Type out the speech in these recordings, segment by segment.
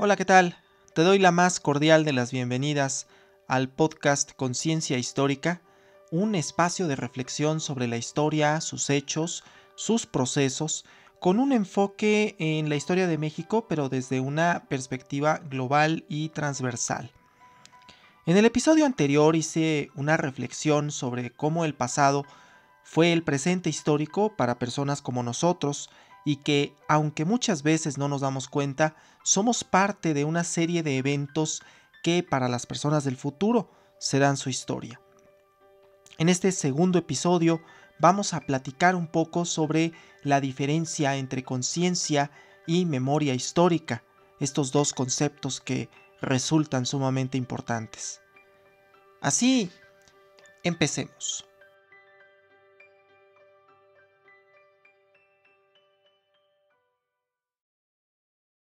Hola, ¿qué tal? Te doy la más cordial de las bienvenidas al podcast Conciencia Histórica, un espacio de reflexión sobre la historia, sus hechos, sus procesos, con un enfoque en la historia de México, pero desde una perspectiva global y transversal. En el episodio anterior hice una reflexión sobre cómo el pasado fue el presente histórico para personas como nosotros y que, aunque muchas veces no nos damos cuenta, somos parte de una serie de eventos que para las personas del futuro serán su historia. En este segundo episodio vamos a platicar un poco sobre la diferencia entre conciencia y memoria histórica, estos dos conceptos que resultan sumamente importantes. Así, empecemos.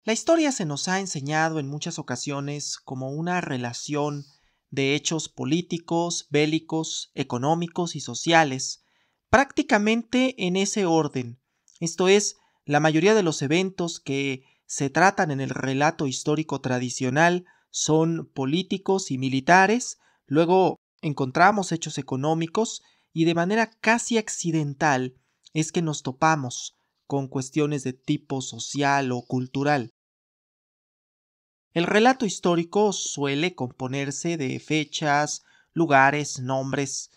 La historia se nos ha enseñado en muchas ocasiones como una relación de hechos políticos, bélicos, económicos y sociales, prácticamente en ese orden. Esto es, la mayoría de los eventos que se tratan en el relato histórico tradicional son políticos y militares, luego encontramos hechos económicos y de manera casi accidental es que nos topamos con cuestiones de tipo social o cultural. El relato histórico suele componerse de fechas, lugares, nombres.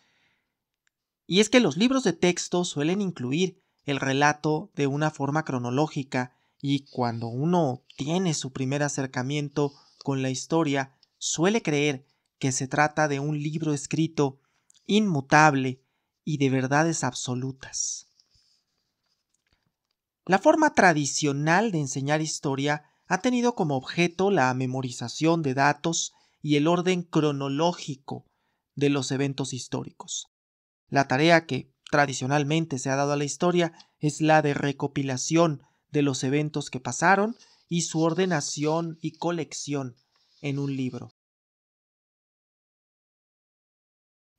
Y es que los libros de texto suelen incluir el relato de una forma cronológica y cuando uno tiene su primer acercamiento con la historia, suele creer que se trata de un libro escrito inmutable y de verdades absolutas. La forma tradicional de enseñar historia ha tenido como objeto la memorización de datos y el orden cronológico de los eventos históricos. La tarea que tradicionalmente se ha dado a la historia es la de recopilación de los eventos que pasaron y su ordenación y colección en un libro.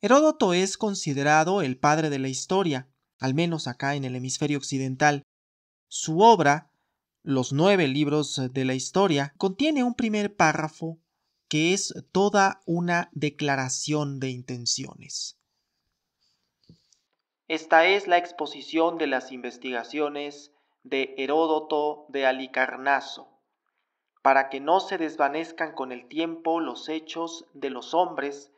Heródoto es considerado el padre de la historia, al menos acá en el hemisferio occidental. Su obra los nueve libros de la historia, contiene un primer párrafo que es toda una declaración de intenciones. Esta es la exposición de las investigaciones de Heródoto de Alicarnaso, para que no se desvanezcan con el tiempo los hechos de los hombres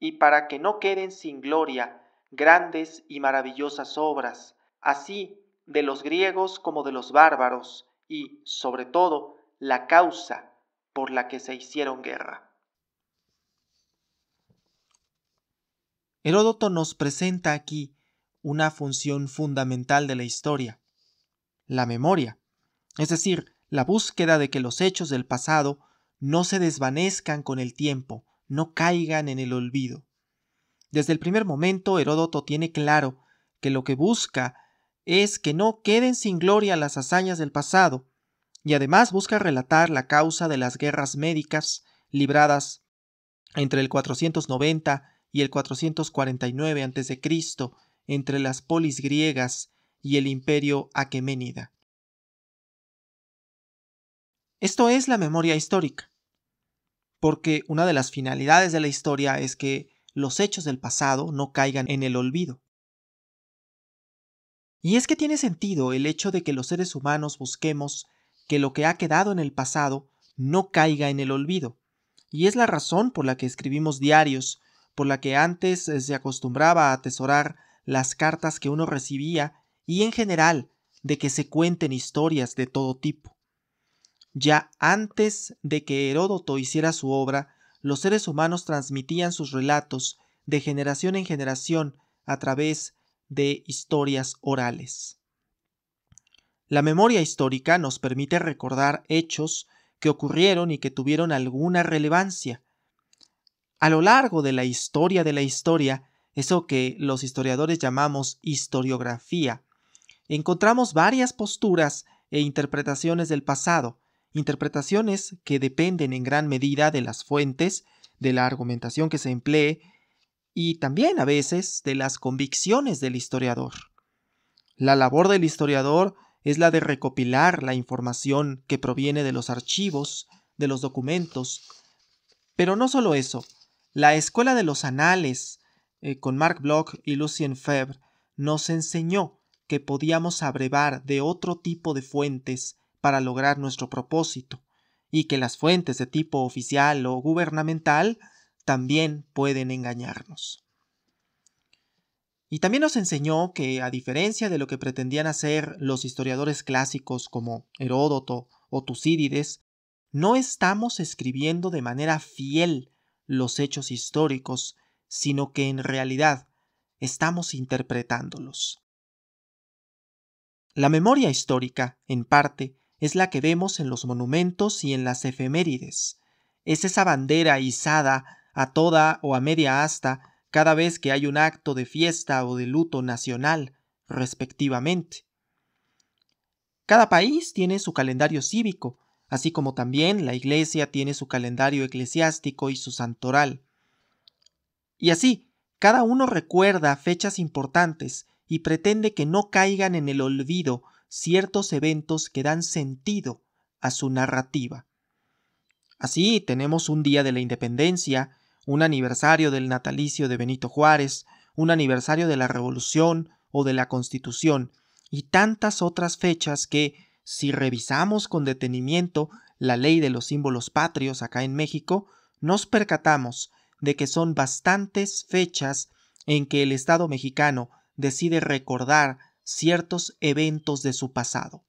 y para que no queden sin gloria grandes y maravillosas obras, así de los griegos como de los bárbaros, y, sobre todo, la causa por la que se hicieron guerra. Heródoto nos presenta aquí una función fundamental de la historia, la memoria, es decir, la búsqueda de que los hechos del pasado no se desvanezcan con el tiempo, no caigan en el olvido. Desde el primer momento Heródoto tiene claro que lo que busca es que no queden sin gloria las hazañas del pasado, y además busca relatar la causa de las guerras médicas libradas entre el 490 y el 449 a.C. entre las polis griegas y el imperio aqueménida. Esto es la memoria histórica, porque una de las finalidades de la historia es que los hechos del pasado no caigan en el olvido. Y es que tiene sentido el hecho de que los seres humanos busquemos que lo que ha quedado en el pasado no caiga en el olvido. Y es la razón por la que escribimos diarios, por la que antes eh, se acostumbraba a atesorar las cartas que uno recibía y en general de que se cuenten historias de todo tipo. Ya antes de que Heródoto hiciera su obra, los seres humanos transmitían sus relatos de generación en generación a través de de historias orales. La memoria histórica nos permite recordar hechos que ocurrieron y que tuvieron alguna relevancia. A lo largo de la historia de la historia, eso que los historiadores llamamos historiografía, encontramos varias posturas e interpretaciones del pasado, interpretaciones que dependen en gran medida de las fuentes, de la argumentación que se emplee y también a veces de las convicciones del historiador. La labor del historiador es la de recopilar la información que proviene de los archivos, de los documentos. Pero no solo eso, la escuela de los anales, eh, con Mark Bloch y Lucien Febvre, nos enseñó que podíamos abrevar de otro tipo de fuentes para lograr nuestro propósito, y que las fuentes de tipo oficial o gubernamental también pueden engañarnos. Y también nos enseñó que, a diferencia de lo que pretendían hacer los historiadores clásicos como Heródoto o Tucídides, no estamos escribiendo de manera fiel los hechos históricos, sino que en realidad estamos interpretándolos. La memoria histórica, en parte, es la que vemos en los monumentos y en las efemérides. Es esa bandera izada a toda o a media asta cada vez que hay un acto de fiesta o de luto nacional, respectivamente. Cada país tiene su calendario cívico, así como también la Iglesia tiene su calendario eclesiástico y su santoral. Y así, cada uno recuerda fechas importantes y pretende que no caigan en el olvido ciertos eventos que dan sentido a su narrativa. Así tenemos un día de la independencia un aniversario del natalicio de Benito Juárez, un aniversario de la Revolución o de la Constitución, y tantas otras fechas que, si revisamos con detenimiento la ley de los símbolos patrios acá en México, nos percatamos de que son bastantes fechas en que el Estado mexicano decide recordar ciertos eventos de su pasado.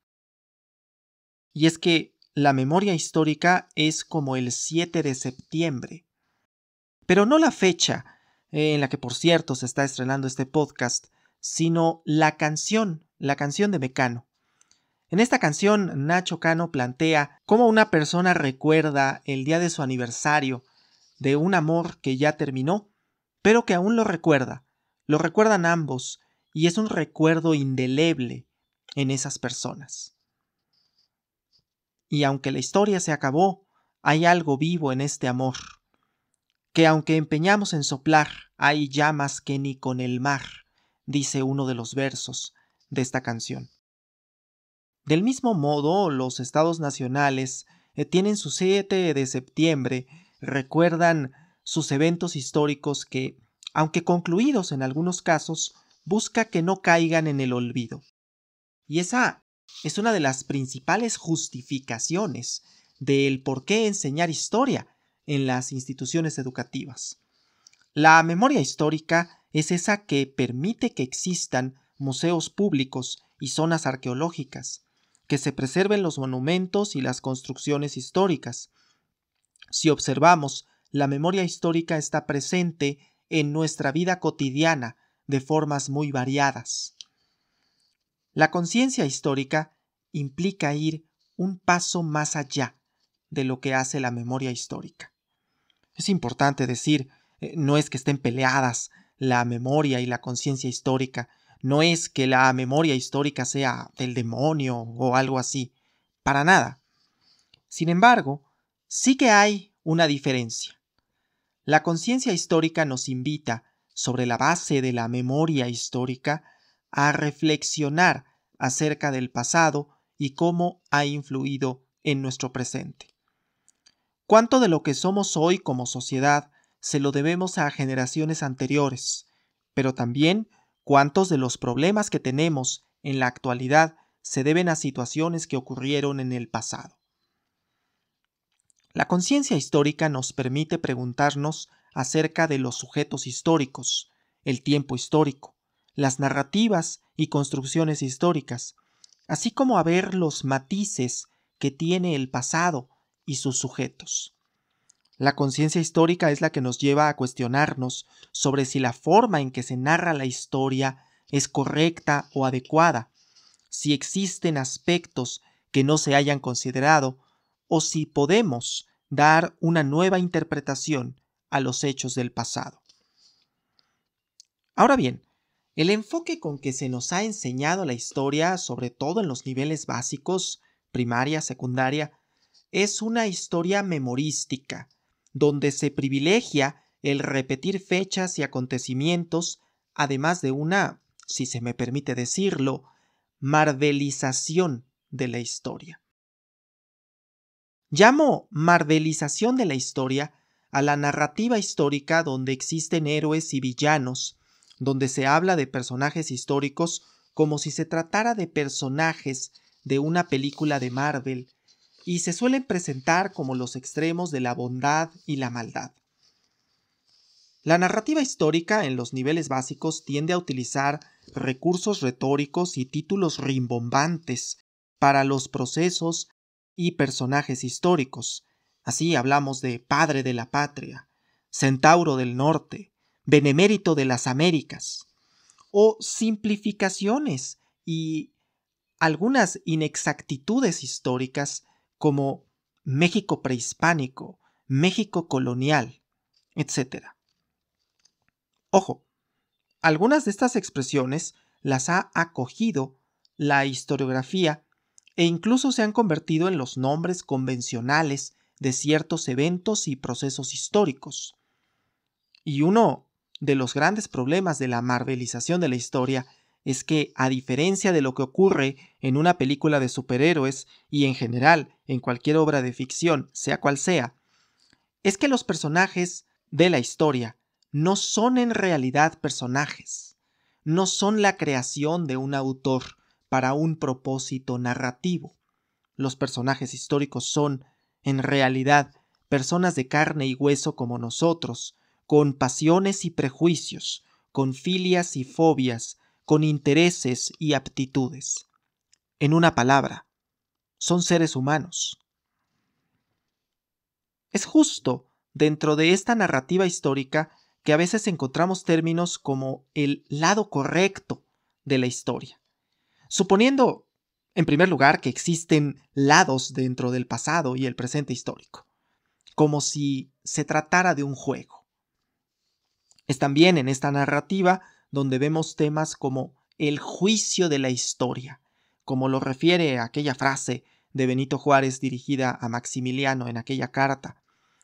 Y es que la memoria histórica es como el 7 de septiembre, pero no la fecha eh, en la que, por cierto, se está estrenando este podcast, sino la canción, la canción de Mecano. En esta canción, Nacho Cano plantea cómo una persona recuerda el día de su aniversario de un amor que ya terminó, pero que aún lo recuerda. Lo recuerdan ambos y es un recuerdo indeleble en esas personas. Y aunque la historia se acabó, hay algo vivo en este amor que aunque empeñamos en soplar, hay llamas que ni con el mar, dice uno de los versos de esta canción. Del mismo modo, los estados nacionales eh, tienen su 7 de septiembre, recuerdan sus eventos históricos que, aunque concluidos en algunos casos, busca que no caigan en el olvido. Y esa es una de las principales justificaciones del por qué enseñar historia en las instituciones educativas. La memoria histórica es esa que permite que existan museos públicos y zonas arqueológicas, que se preserven los monumentos y las construcciones históricas. Si observamos, la memoria histórica está presente en nuestra vida cotidiana de formas muy variadas. La conciencia histórica implica ir un paso más allá de lo que hace la memoria histórica. Es importante decir, eh, no es que estén peleadas la memoria y la conciencia histórica, no es que la memoria histórica sea del demonio o algo así, para nada. Sin embargo, sí que hay una diferencia. La conciencia histórica nos invita, sobre la base de la memoria histórica, a reflexionar acerca del pasado y cómo ha influido en nuestro presente. ¿Cuánto de lo que somos hoy como sociedad se lo debemos a generaciones anteriores? Pero también, ¿cuántos de los problemas que tenemos en la actualidad se deben a situaciones que ocurrieron en el pasado? La conciencia histórica nos permite preguntarnos acerca de los sujetos históricos, el tiempo histórico, las narrativas y construcciones históricas, así como a ver los matices que tiene el pasado y sus sujetos. La conciencia histórica es la que nos lleva a cuestionarnos sobre si la forma en que se narra la historia es correcta o adecuada, si existen aspectos que no se hayan considerado o si podemos dar una nueva interpretación a los hechos del pasado. Ahora bien, el enfoque con que se nos ha enseñado la historia, sobre todo en los niveles básicos, primaria, secundaria, es una historia memorística, donde se privilegia el repetir fechas y acontecimientos, además de una, si se me permite decirlo, marvelización de la historia. Llamo marvelización de la historia a la narrativa histórica donde existen héroes y villanos, donde se habla de personajes históricos como si se tratara de personajes de una película de Marvel, y se suelen presentar como los extremos de la bondad y la maldad. La narrativa histórica en los niveles básicos tiende a utilizar recursos retóricos y títulos rimbombantes para los procesos y personajes históricos. Así hablamos de Padre de la Patria, Centauro del Norte, Benemérito de las Américas, o simplificaciones y algunas inexactitudes históricas como México prehispánico, México colonial, etc. Ojo, algunas de estas expresiones las ha acogido la historiografía e incluso se han convertido en los nombres convencionales de ciertos eventos y procesos históricos. Y uno de los grandes problemas de la marvelización de la historia es que, a diferencia de lo que ocurre en una película de superhéroes y en general en cualquier obra de ficción, sea cual sea, es que los personajes de la historia no son en realidad personajes, no son la creación de un autor para un propósito narrativo. Los personajes históricos son, en realidad, personas de carne y hueso como nosotros, con pasiones y prejuicios, con filias y fobias, con intereses y aptitudes. En una palabra, son seres humanos. Es justo, dentro de esta narrativa histórica, que a veces encontramos términos como el lado correcto de la historia. Suponiendo, en primer lugar, que existen lados dentro del pasado y el presente histórico, como si se tratara de un juego. Es también en esta narrativa donde vemos temas como el juicio de la historia, como lo refiere aquella frase de Benito Juárez dirigida a Maximiliano en aquella carta,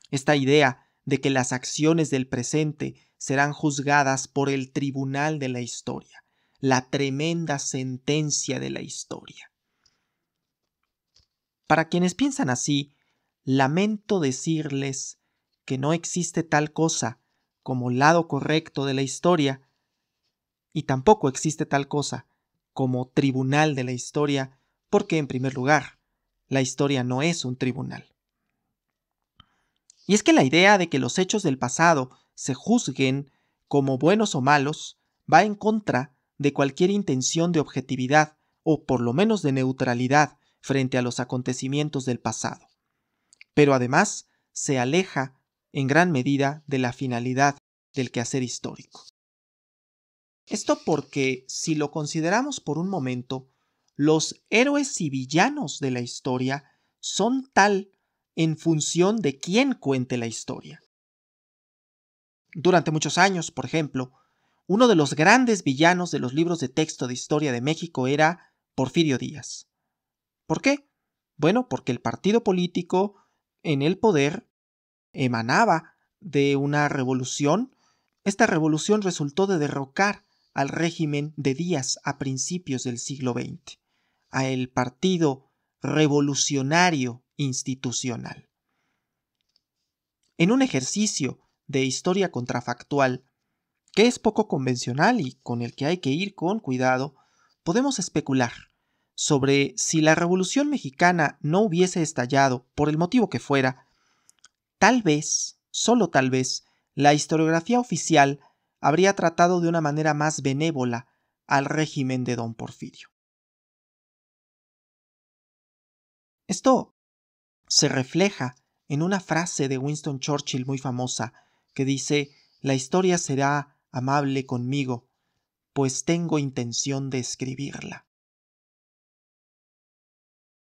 esta idea de que las acciones del presente serán juzgadas por el tribunal de la historia, la tremenda sentencia de la historia. Para quienes piensan así, lamento decirles que no existe tal cosa como lado correcto de la historia, y tampoco existe tal cosa como tribunal de la historia, porque en primer lugar, la historia no es un tribunal. Y es que la idea de que los hechos del pasado se juzguen como buenos o malos va en contra de cualquier intención de objetividad o por lo menos de neutralidad frente a los acontecimientos del pasado. Pero además se aleja en gran medida de la finalidad del quehacer histórico. Esto porque, si lo consideramos por un momento, los héroes y villanos de la historia son tal en función de quién cuente la historia. Durante muchos años, por ejemplo, uno de los grandes villanos de los libros de texto de historia de México era Porfirio Díaz. ¿Por qué? Bueno, porque el partido político en el poder emanaba de una revolución. Esta revolución resultó de derrocar al régimen de Díaz a principios del siglo XX, a el Partido Revolucionario Institucional. En un ejercicio de historia contrafactual, que es poco convencional y con el que hay que ir con cuidado, podemos especular sobre si la Revolución mexicana no hubiese estallado, por el motivo que fuera, tal vez, solo tal vez, la historiografía oficial habría tratado de una manera más benévola al régimen de don Porfirio. Esto se refleja en una frase de Winston Churchill muy famosa que dice, la historia será amable conmigo, pues tengo intención de escribirla.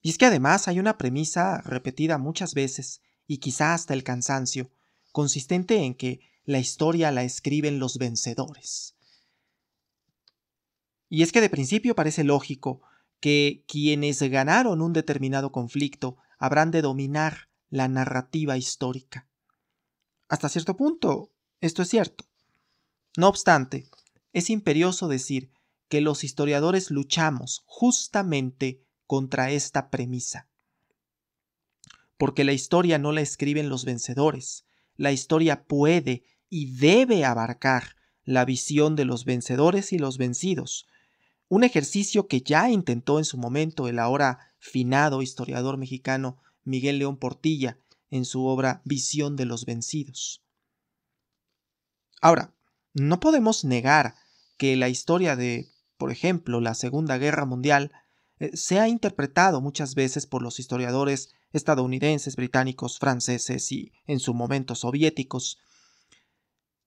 Y es que además hay una premisa repetida muchas veces, y quizá hasta el cansancio, consistente en que la historia la escriben los vencedores. Y es que de principio parece lógico que quienes ganaron un determinado conflicto habrán de dominar la narrativa histórica. Hasta cierto punto, esto es cierto. No obstante, es imperioso decir que los historiadores luchamos justamente contra esta premisa. Porque la historia no la escriben los vencedores, la historia puede y debe abarcar la visión de los vencedores y los vencidos, un ejercicio que ya intentó en su momento el ahora finado historiador mexicano Miguel León Portilla en su obra Visión de los vencidos. Ahora, no podemos negar que la historia de, por ejemplo, la Segunda Guerra Mundial eh, se ha interpretado muchas veces por los historiadores estadounidenses, británicos, franceses y en su momento soviéticos.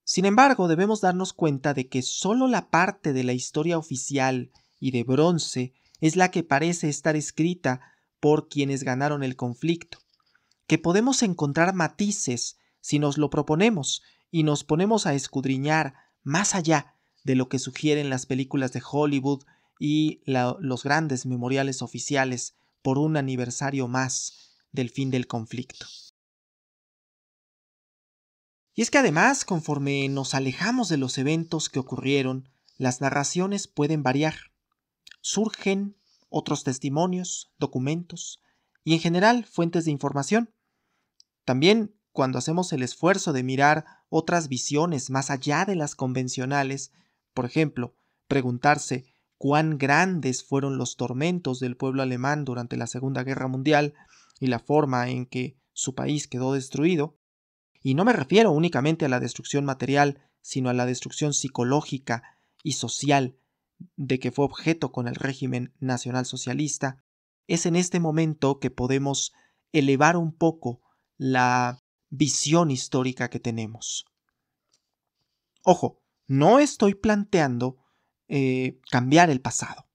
Sin embargo, debemos darnos cuenta de que solo la parte de la historia oficial y de bronce es la que parece estar escrita por quienes ganaron el conflicto, que podemos encontrar matices si nos lo proponemos y nos ponemos a escudriñar más allá de lo que sugieren las películas de Hollywood y los grandes memoriales oficiales por un aniversario más del fin del conflicto. Y es que además, conforme nos alejamos de los eventos que ocurrieron, las narraciones pueden variar. Surgen otros testimonios, documentos y en general fuentes de información. También, cuando hacemos el esfuerzo de mirar otras visiones más allá de las convencionales, por ejemplo, preguntarse cuán grandes fueron los tormentos del pueblo alemán durante la Segunda Guerra Mundial y la forma en que su país quedó destruido, y no me refiero únicamente a la destrucción material, sino a la destrucción psicológica y social de que fue objeto con el régimen nacionalsocialista, es en este momento que podemos elevar un poco la visión histórica que tenemos. Ojo, no estoy planteando eh, cambiar el pasado,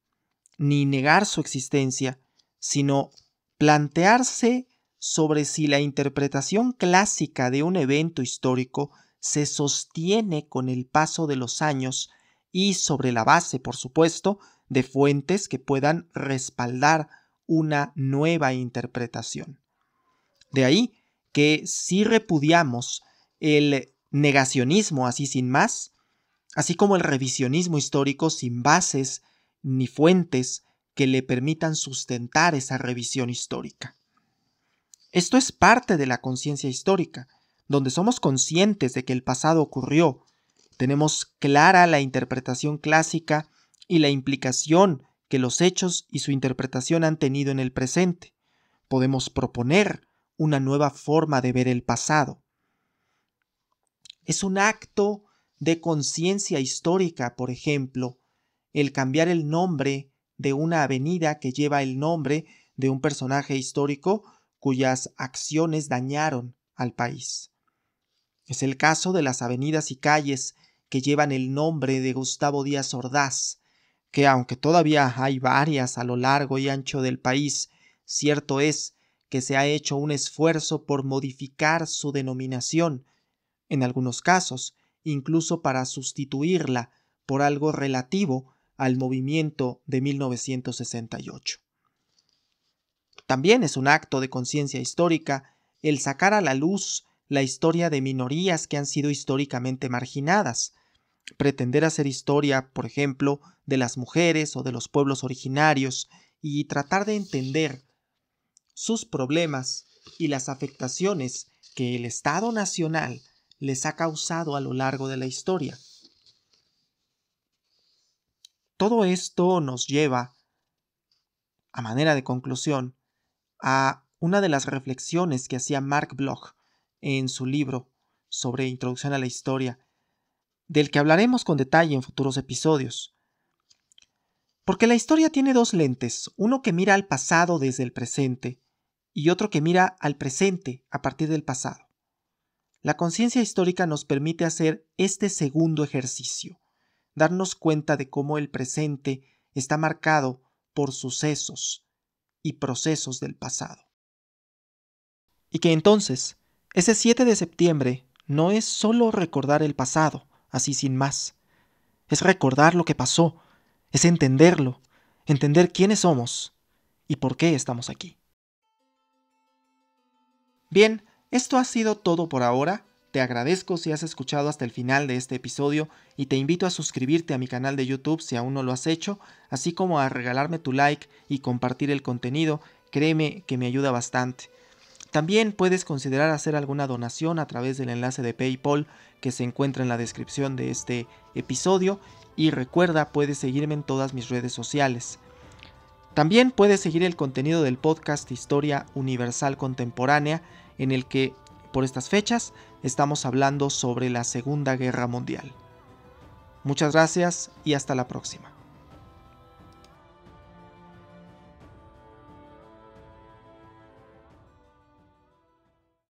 ni negar su existencia, sino plantearse sobre si la interpretación clásica de un evento histórico se sostiene con el paso de los años y sobre la base, por supuesto, de fuentes que puedan respaldar una nueva interpretación. De ahí que si repudiamos el negacionismo así sin más, así como el revisionismo histórico sin bases ni fuentes, que le permitan sustentar esa revisión histórica. Esto es parte de la conciencia histórica, donde somos conscientes de que el pasado ocurrió, tenemos clara la interpretación clásica y la implicación que los hechos y su interpretación han tenido en el presente. Podemos proponer una nueva forma de ver el pasado. Es un acto de conciencia histórica, por ejemplo, el cambiar el nombre de una avenida que lleva el nombre de un personaje histórico cuyas acciones dañaron al país. Es el caso de las avenidas y calles que llevan el nombre de Gustavo Díaz Ordaz, que aunque todavía hay varias a lo largo y ancho del país, cierto es que se ha hecho un esfuerzo por modificar su denominación, en algunos casos, incluso para sustituirla por algo relativo al movimiento de 1968. También es un acto de conciencia histórica el sacar a la luz la historia de minorías que han sido históricamente marginadas. Pretender hacer historia, por ejemplo, de las mujeres o de los pueblos originarios y tratar de entender sus problemas y las afectaciones que el Estado Nacional les ha causado a lo largo de la historia. Todo esto nos lleva, a manera de conclusión, a una de las reflexiones que hacía Mark Bloch en su libro sobre Introducción a la Historia, del que hablaremos con detalle en futuros episodios. Porque la historia tiene dos lentes, uno que mira al pasado desde el presente y otro que mira al presente a partir del pasado. La conciencia histórica nos permite hacer este segundo ejercicio, darnos cuenta de cómo el presente está marcado por sucesos y procesos del pasado. Y que entonces, ese 7 de septiembre no es solo recordar el pasado, así sin más, es recordar lo que pasó, es entenderlo, entender quiénes somos y por qué estamos aquí. Bien, esto ha sido todo por ahora te agradezco si has escuchado hasta el final de este episodio y te invito a suscribirte a mi canal de YouTube si aún no lo has hecho, así como a regalarme tu like y compartir el contenido, créeme que me ayuda bastante. También puedes considerar hacer alguna donación a través del enlace de PayPal que se encuentra en la descripción de este episodio y recuerda puedes seguirme en todas mis redes sociales. También puedes seguir el contenido del podcast Historia Universal Contemporánea en el que por estas fechas estamos hablando sobre la Segunda Guerra Mundial. Muchas gracias y hasta la próxima.